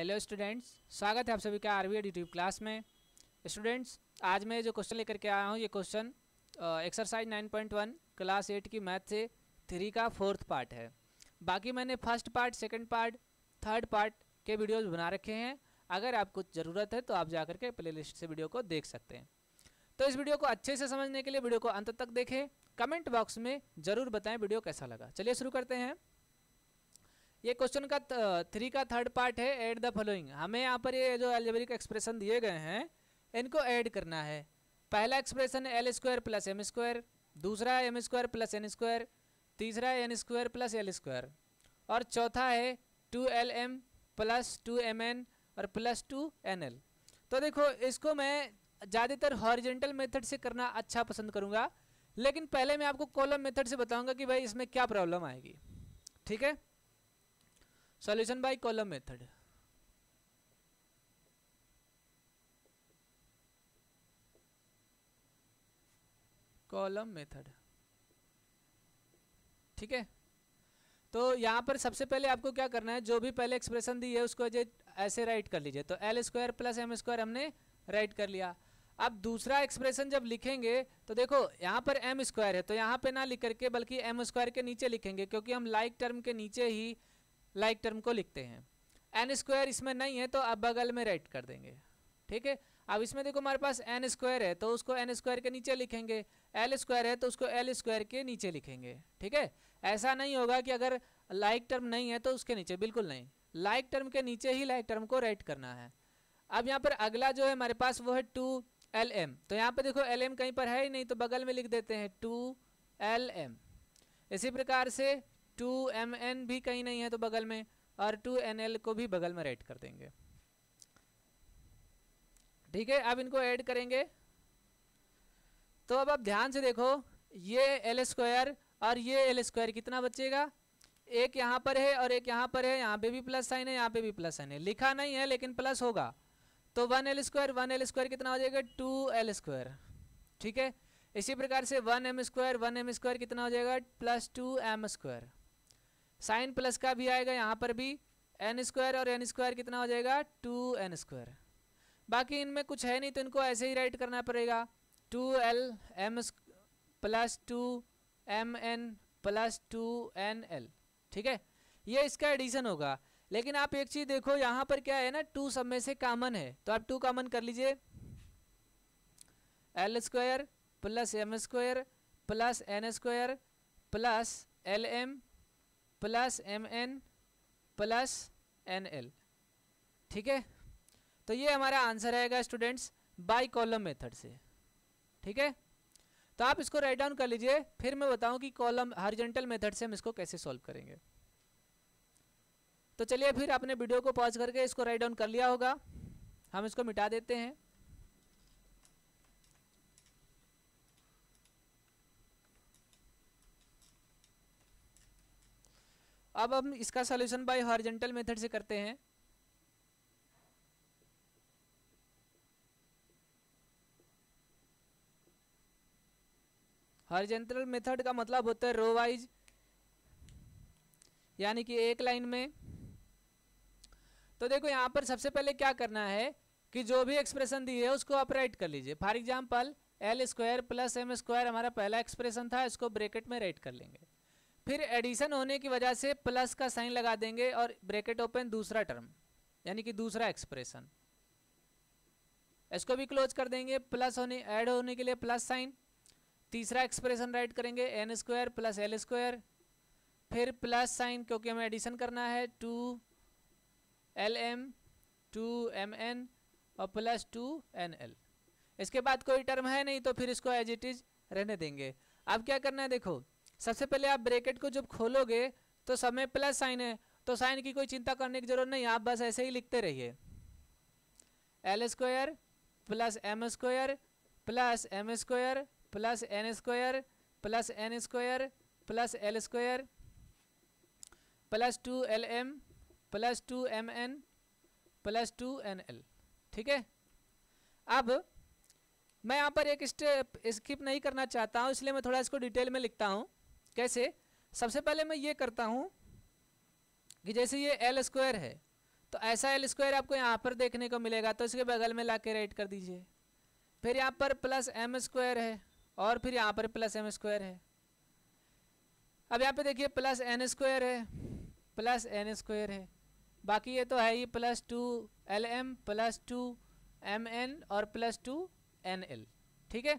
hello students स्वागत है आप सभी का आरवी यूट्यूब क्लास में स्टूडेंट्स आज मैं जो क्वेश्चन लेकर के आया हूँ ये क्वेश्चन एक्सरसाइज 9.1 क्लास एट की मैथ से थ्री का फोर्थ पार्ट है बाकी मैंने first part second part third part के वीडियोस बना रखे हैं अगर आपको ज़रूरत है तो आप जा के प्ले से वीडियो को देख सकते हैं तो इस वीडियो को अच्छे से समझने के लिए वीडियो को अंत तक देखें कमेंट बॉक्स में ज़रूर बताएँ वीडियो कैसा लगा चलिए शुरू करते हैं ये क्वेश्चन का थ्री का थर्ड पार्ट है एड द फॉलोइंग हमें यहाँ पर ये जो एल्जेबरिक एक्सप्रेशन दिए गए हैं इनको ऐड करना है पहला expression L square plus M square दूसरा M square plus N square तीसरा N square plus L square और चौथा है two L M plus two M N और प्लस टू एन एल तो देखो इसको मैं ज़्यादातर हॉरिजेंटल मेथड से करना अच्छा पसंद करूँगा लेकिन पहले मैं आपको कॉलम मेथड से बताऊँगा कि भाई इसमें क्या प्रॉब्लम आएगी ठीक है solution by column method column method ठीक है तो यहाँ पर सबसे पहले आपको क्या करना है जो भी पहले एक्सप्रेशन दी है उसको ऐसे राइट कर लीजिए तो L square plus M square हमने राइट कर लिया अब दूसरा एक्सप्रेशन जब लिखेंगे तो देखो यहाँ पर एम स्क्वायर है तो यहाँ पे ना लिख करके बल्कि एम स्क्वायर के नीचे लिखेंगे क्योंकि हम लाइक like टर्म के नीचे ही लाइक like टर्म को लिखते हैं एन स्क्वायर इसमें नहीं है तो आप बगल में राइट कर देंगे ठीक है अब इसमें देखो हमारे पास एन स्क्वायर है तो उसको एन स्क्वायर के नीचे लिखेंगे एल स्क्वायर है तो उसको एल स्क्वायर के नीचे लिखेंगे ठीक है ऐसा नहीं होगा कि अगर लाइक टर्म नहीं है तो उसके नीचे बिल्कुल नहीं लाइक टर्म के नीचे ही लाइक टर्म को राइट करना है अब यहाँ पर अगला जो है हमारे पास वो है टू एल एम तो यहाँ पर देखो एल एम कहीं पर है ही नहीं तो बगल में लिख देते हैं टू एल एम इसी प्रकार से टू एम एन भी कहीं नहीं है तो बगल में और टू एन एल को भी बगल में राइट कर देंगे ठीक है अब इनको ऐड करेंगे तो अब आप ध्यान से देखो ये एल स्क्वायर और ये एल स्क्वायर कितना बचेगा एक यहाँ पर है और एक यहाँ पर है यहाँ पे भी प्लस साइन है यहाँ पे भी प्लस साइन है लिखा नहीं है लेकिन प्लस होगा तो one L square one L square कितना हो जाएगा टू एल स्क्वायर ठीक है इसी प्रकार से one M square one M square कितना हो जाएगा plus two M square sign plus का भी आएगा यहाँ पर भी एन स्क्वायर और एन स्क्वायर कितना हो जाएगा टू एन स्क्वायर बाकी इनमें कुछ है नहीं तो इनको ऐसे ही राइट करना पड़ेगा two L M plus two M N plus two N L ठीक है ये इसका एडिशन होगा लेकिन आप एक चीज़ देखो यहाँ पर क्या है ना टू सब में से कॉमन है तो आप टू कॉमन कर लीजिए L square plus M square plus N square plus L M plus M N plus N L ठीक है तो ये हमारा आंसर आएगा स्टूडेंट्स बाई कॉलम मेथड से ठीक है तो आप इसको राइट डाउन कर लीजिए फिर मैं बताऊं कि कॉलम हॉरिजॉन्टल मेथड से हम इसको कैसे सॉल्व करेंगे तो चलिए फिर आपने वीडियो को पॉज करके इसको राइट डाउन कर लिया होगा हम इसको मिटा देते हैं अब हम इसका सोल्यूशन बाय हॉर्जेंटल मेथड से करते हैं हॉर्जेंटल मेथड का मतलब होता है रो वाइज यानी कि एक लाइन में तो देखो यहां पर सबसे पहले क्या करना है कि जो भी एक्सप्रेशन दी है उसको आप राइट कर लीजिए for example L square plus M square हमारा पहला एक्सप्रेशन था इसको ब्रेकेट में राइट कर लेंगे फिर एडिशन होने की वजह से प्लस का साइन लगा देंगे और ब्रैकेट ओपन दूसरा टर्म यानी कि दूसरा एक्सप्रेशन इसको भी क्लोज कर देंगे प्लस होने ऐड होने के लिए प्लस साइन तीसरा एक्सप्रेशन राइट करेंगे N square plus L square फिर प्लस साइन क्योंकि हमें एडिशन करना है two L M two M N और प्लस टू एन एल इसके बाद कोई टर्म है नहीं तो फिर इसको एज इट इज रहने देंगे अब क्या करना है देखो सबसे पहले आप ब्रेकेट को जब खोलोगे तो सब में प्लस साइन है तो साइन की कोई चिंता करने की जरूरत नहीं आप बस ऐसे ही लिखते रहिए L square plus M square plus M square plus N square plus N square plus L square plus two L M plus two M N plus two N L ठीक है अब मैं यहाँ पर एक स्टेप स्किप नहीं करना चाहता हूँ इसलिए मैं थोड़ा इसको डिटेल में लिखता हूँ कैसे सबसे पहले मैं ये करता हूँ कि जैसे ये एल स्क्वायर है तो ऐसा एल स्क्वायर आपको यहाँ पर देखने को मिलेगा तो इसके बगल में ला के राइट कर दीजिए फिर यहाँ पर प्लस एम स्क्वायर है और फिर यहाँ पर प्लस एम स्क्वायर है अब यहाँ पे देखिए प्लस एन स्क्वायर है प्लस एन स्क्वायर है बाकी ये तो है ही plus two L M plus two M N और प्लस टू एन एल ठीक है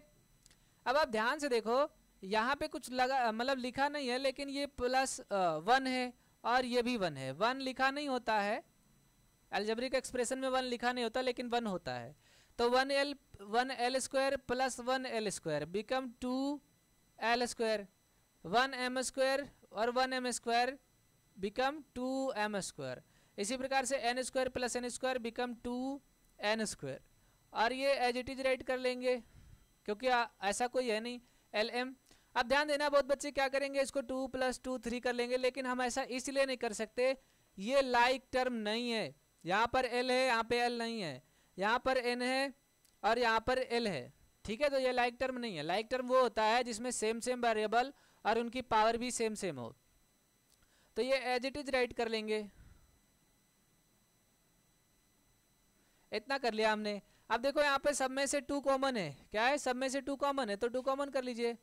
अब आप ध्यान से देखो यहाँ पे कुछ लगा मतलब लिखा नहीं है लेकिन ये प्लस वन है और ये भी वन है वन लिखा नहीं होता है एल्जब्रिक एक्सप्रेशन में वन लिखा नहीं होता लेकिन वन होता है तो one L one L square plus one L square become two L square one M square और one M square become two M square इसी प्रकार से N square plus N square become two N square और ये as it is right कर लेंगे क्योंकि आ, ऐसा कोई है नहीं एल एम अब ध्यान देना बहुत बच्चे क्या करेंगे इसको टू प्लस टू थ्री कर लेंगे लेकिन हम ऐसा इसलिए नहीं कर सकते ये लाइक टर्म नहीं है यहाँ पर एल है यहाँ पे एल नहीं है यहाँ पर एन है और यहाँ पर एल है ठीक है तो ये लाइक टर्म नहीं है लाइक टर्म वो होता है जिसमें सेम सेम वेरिएबल और उनकी पावर भी सेम सेम हो तो ये एज इट इज राइट कर लेंगे इतना कर लिया हमने अब देखो यहाँ पे सब में से टू कॉमन है क्या है सब में से टू कॉमन है तो टू कॉमन कर लीजिए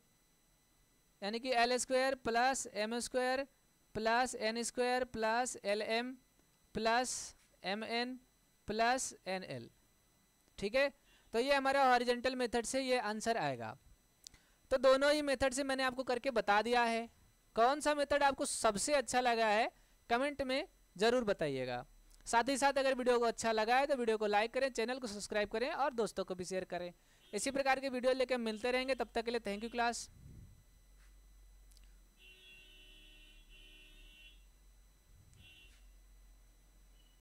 यानी कि L square plus M square plus N square plus L M plus M N plus N L ठीक है तो ये हमारा हॉरिजेंटल मेथड से ये आंसर आएगा तो दोनों ही मेथड से मैंने आपको करके बता दिया है कौन सा मेथड आपको सबसे अच्छा लगा है कमेंट में ज़रूर बताइएगा साथ ही साथ अगर वीडियो को अच्छा लगा है तो वीडियो को लाइक करें चैनल को सब्सक्राइब करें और दोस्तों को भी शेयर करें इसी प्रकार के वीडियो लेकर मिलते रहेंगे तब तक के लिए थैंक यू क्लास